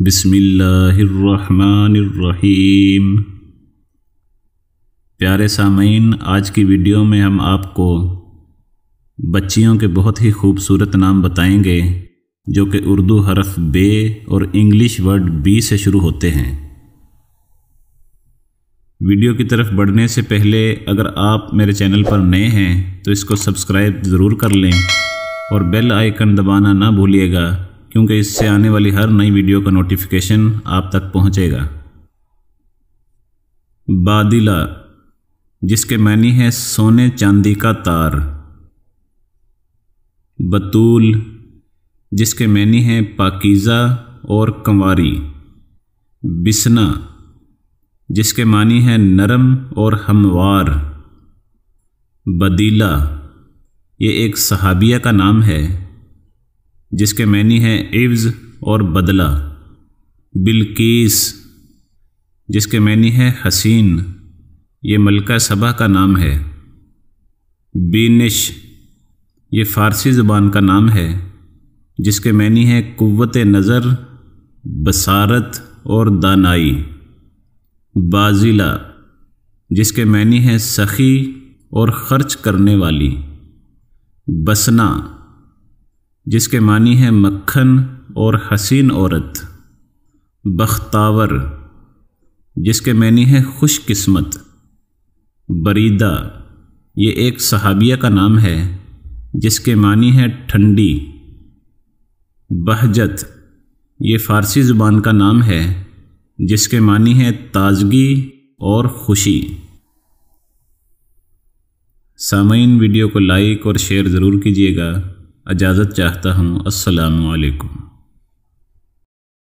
बिसमीम प्यारे सामीन आज की वीडियो में हम आपको बच्चियों के बहुत ही खूबसूरत नाम बताएंगे जो कि उर्दू हरफ बे और इंग्लिश वर्ड बी से शुरू होते हैं वीडियो की तरफ बढ़ने से पहले अगर आप मेरे चैनल पर नए हैं तो इसको सब्सक्राइब ज़रूर कर लें और बेल आइकन दबाना ना भूलिएगा क्योंकि इससे आने वाली हर नई वीडियो का नोटिफिकेशन आप तक पहुंचेगा बादिला जिसके मानी है सोने चांदी का तार बतूल जिसके मैनी है पाकीज़ा और कंवारी बिसना जिसके मानी है नरम और हमवार बदीला ये एक सहाबिया का नाम है जिसके मैनी हैं इव्ज़ और बदला बिल्किस जिसके मैनी हैं हसीन ये मलका सभा का नाम है बीनिश ये फ़ारसी ज़बान का नाम है जिसके मैनी हैं क़वत नज़र बसारत और दानाई बाजिला जिसके मैनी हैं सखी और ख़र्च करने वाली बसना जिसके मानी है मक्खन और हसीन औरत बख्तावर जिसके मैनी है खुशकिस्मत बरीदा ये एक सहाबिया का नाम है जिसके मानी है ठंडी बहजत ये फ़ारसी ज़ुबान का नाम है जिसके मानी है ताजगी और खुशी सामीन वीडियो को लाइक और शेयर ज़रूर कीजिएगा इजाज़त चाहता हूँ अस्सलाम